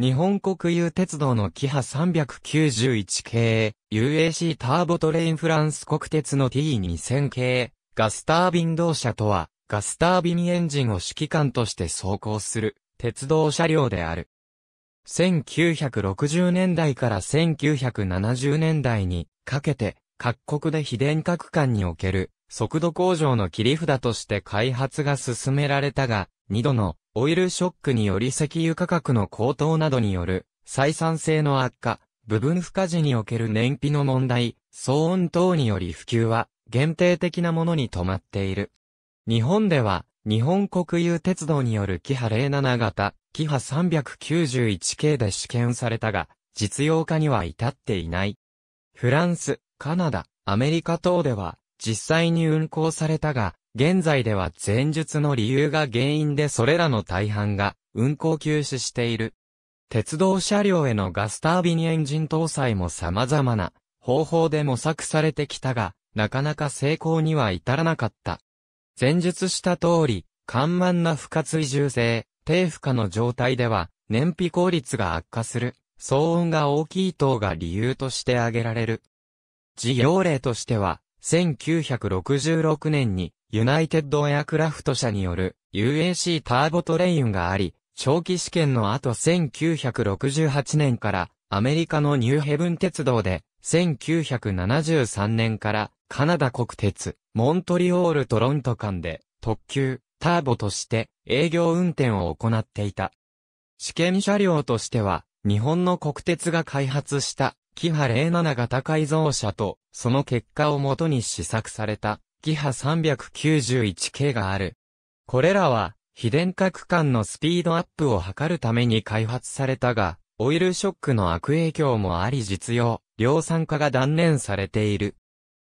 日本国有鉄道のキハ391系、UAC ターボトレインフランス国鉄の T2000 系、ガスタービン動車とは、ガスタービンエンジンを指揮官として走行する、鉄道車両である。1960年代から1970年代にかけて、各国で非電化区間における、速度向上の切り札として開発が進められたが、2度のオイルショックにより石油価格の高騰などによる採算性の悪化、部分付加時における燃費の問題、騒音等により普及は限定的なものに止まっている。日本では、日本国有鉄道によるキハ07型、キハ391系で試験されたが、実用化には至っていない。フランス、カナダ、アメリカ等では、実際に運行されたが、現在では前述の理由が原因でそれらの大半が運行休止している。鉄道車両へのガスタービンエンジン搭載も様々な方法で模索されてきたが、なかなか成功には至らなかった。前述した通り、緩慢な不活移住性、低負荷の状態では、燃費効率が悪化する、騒音が大きい等が理由として挙げられる。事業例としては、1966年にユナイテッドエアクラフト社による UAC ターボトレインがあり、長期試験の後1968年からアメリカのニューヘブン鉄道で、1973年からカナダ国鉄、モントリオールトロント間で特急、ターボとして営業運転を行っていた。試験車両としては、日本の国鉄が開発した、キハ07型改造車と、その結果をもとに試作された、キハ 391K がある。これらは、非電化区間のスピードアップを図るために開発されたが、オイルショックの悪影響もあり実用、量産化が断念されている。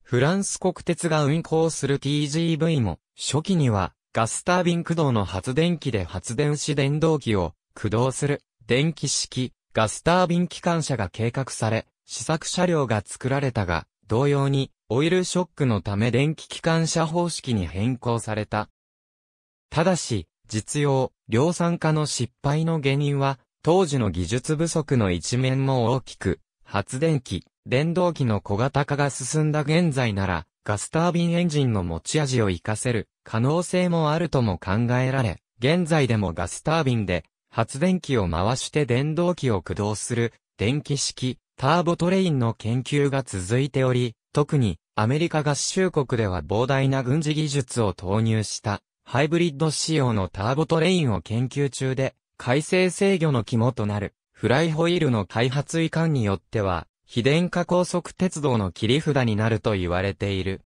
フランス国鉄が運行する TGV も、初期には、ガスタービン駆動の発電機で発電し電動機を駆動する、電気式、ガスタービン機関車が計画され、試作車両が作られたが、同様に、オイルショックのため電気機関車方式に変更された。ただし、実用、量産化の失敗の原因は、当時の技術不足の一面も大きく、発電機、電動機の小型化が進んだ現在なら、ガスタービンエンジンの持ち味を活かせる可能性もあるとも考えられ、現在でもガスタービンで発電機を回して電動機を駆動する電気式ターボトレインの研究が続いており、特にアメリカ合衆国では膨大な軍事技術を投入したハイブリッド仕様のターボトレインを研究中で改正制御の肝となるフライホイールの開発移管によっては非電化高速鉄道の切り札になると言われている。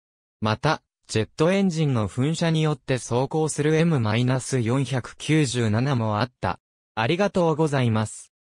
また、ジェットエンジンの噴射によって走行する M-497 もあった。ありがとうございます。